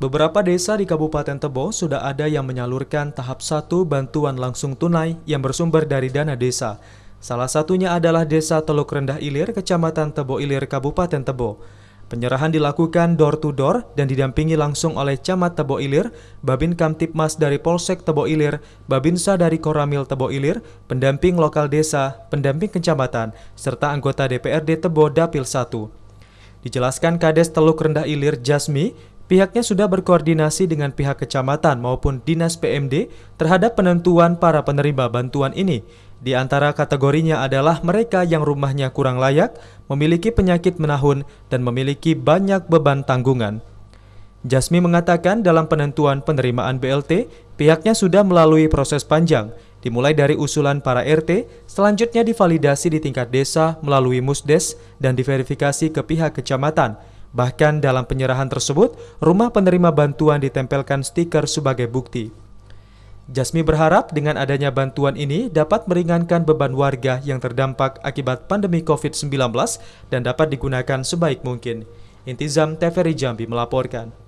Beberapa desa di Kabupaten Tebo sudah ada yang menyalurkan tahap satu bantuan langsung tunai yang bersumber dari dana desa. Salah satunya adalah Desa Teluk Rendah Ilir, Kecamatan Tebo Ilir, Kabupaten Tebo. Penyerahan dilakukan door to door dan didampingi langsung oleh Camat Tebo Ilir, Babin Kamtipmas dari Polsek Tebo Ilir, Babinsa dari Koramil Tebo Ilir, pendamping lokal desa, pendamping kecamatan, serta anggota DPRD Tebo Dapil 1. Dijelaskan Kades Teluk Rendah Ilir Jasmi, Pihaknya sudah berkoordinasi dengan pihak kecamatan maupun dinas PMD terhadap penentuan para penerima bantuan ini. Di antara kategorinya adalah mereka yang rumahnya kurang layak, memiliki penyakit menahun, dan memiliki banyak beban tanggungan. Jasmi mengatakan dalam penentuan penerimaan BLT, pihaknya sudah melalui proses panjang, dimulai dari usulan para RT, selanjutnya divalidasi di tingkat desa melalui musdes dan diverifikasi ke pihak kecamatan, Bahkan dalam penyerahan tersebut, rumah penerima bantuan ditempelkan stiker sebagai bukti. Jasmi berharap dengan adanya bantuan ini dapat meringankan beban warga yang terdampak akibat pandemi COVID-19 dan dapat digunakan sebaik mungkin. Intizam Teferi Jambi melaporkan.